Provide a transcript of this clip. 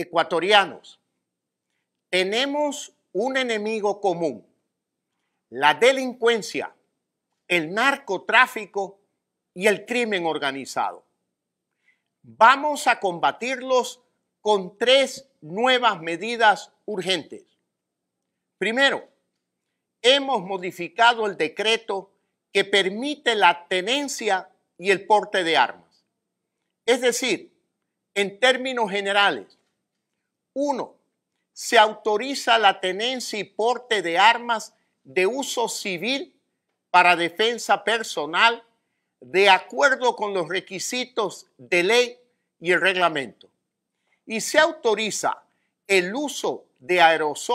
ecuatorianos, tenemos un enemigo común, la delincuencia, el narcotráfico y el crimen organizado. Vamos a combatirlos con tres nuevas medidas urgentes. Primero, hemos modificado el decreto que permite la tenencia y el porte de armas. Es decir, en términos generales, uno, Se autoriza la tenencia y porte de armas de uso civil para defensa personal de acuerdo con los requisitos de ley y el reglamento. Y se autoriza el uso de aerosol.